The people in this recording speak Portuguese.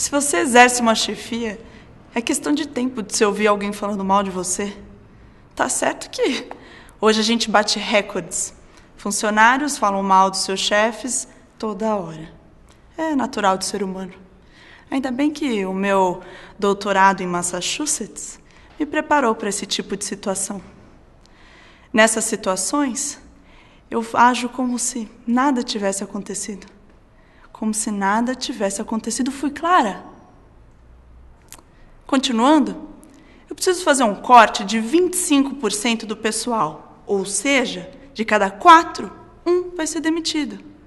Se você exerce uma chefia, é questão de tempo de se ouvir alguém falando mal de você. Tá certo que hoje a gente bate recordes. Funcionários falam mal dos seus chefes toda hora. É natural do ser humano. Ainda bem que o meu doutorado em Massachusetts me preparou para esse tipo de situação. Nessas situações, eu ajo como se nada tivesse acontecido como se nada tivesse acontecido, fui clara. Continuando, eu preciso fazer um corte de 25% do pessoal, ou seja, de cada quatro, um vai ser demitido.